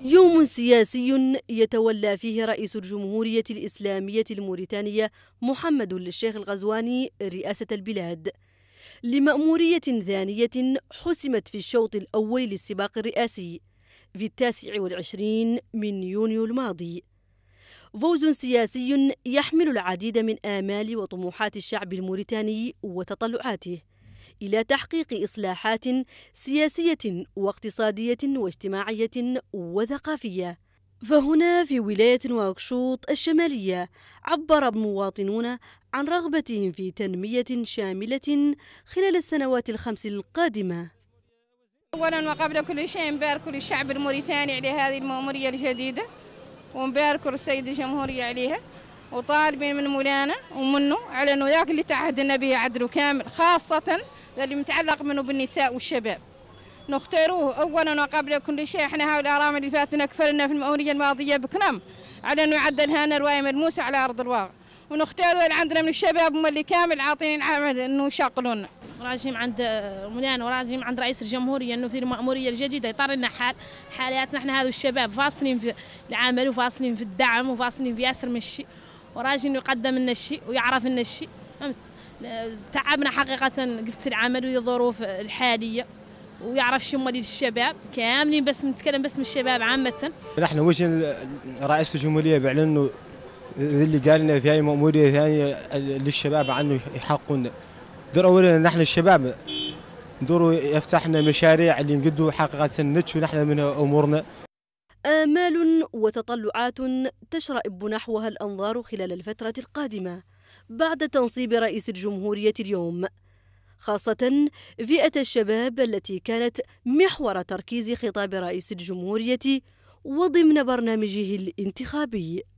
يوم سياسي يتولى فيه رئيس الجمهورية الإسلامية الموريتانية محمد الشيخ الغزواني رئاسة البلاد لمأمورية ثانية حسمت في الشوط الأول للسباق الرئاسي في التاسع والعشرين من يونيو الماضي فوز سياسي يحمل العديد من آمال وطموحات الشعب الموريتاني وتطلعاته إلى تحقيق إصلاحات سياسية واقتصادية واجتماعية وثقافية فهنا في ولاية واكشوط الشمالية عبر المواطنون عن رغبتهم في تنمية شاملة خلال السنوات الخمس القادمة أولا وقبل كل شيء نبارك للشعب الموريتاني على هذه المأمورية الجديدة ونبارك السيد الجمهورية عليها وطالبين من مولانا ومنه على أنه ذاك اللي تعهدنا به عدل كامل خاصة اللي متعلق منه بالنساء والشباب نختاروه اولا وقبل كل شيء احنا هؤلاء الارامل اللي فاتنا كفلنا في المؤونيه الماضيه بكرم على انه يعدل هنا روايه ملموسه على ارض الواقع ونختاروا اللي عندنا من الشباب هم اللي كامل عاطين العمل انه يشغلونا راجعين عند مولانا وراجعين عند رئيس الجمهوريه انه في الماموريه الجديده يطر لنا حال حالاتنا احنا هذو الشباب فاصلين في العمل وفاصلين في الدعم وفاصلين في ياسر من الشيء وراجعين يقدم لنا الشيء ويعرف لنا الشيء فهمت تعبنا حقيقة قلت العمل والظروف الحالية ويعرف شو مالي الشباب كاملين بس نتكلم باسم الشباب عامة نحن وجه رئيس الجمهورية بيعلن انه اللي قال لنا في مأمورية ثانية للشباب عنه يحقون دور أولا نحن الشباب دوروا يفتحنا مشاريع اللي نقدوا حقيقة نتشو نحن من أمورنا آمال وتطلعات تشرئب نحوها الأنظار خلال الفترة القادمة بعد تنصيب رئيس الجمهورية اليوم خاصة فئة الشباب التي كانت محور تركيز خطاب رئيس الجمهورية وضمن برنامجه الانتخابي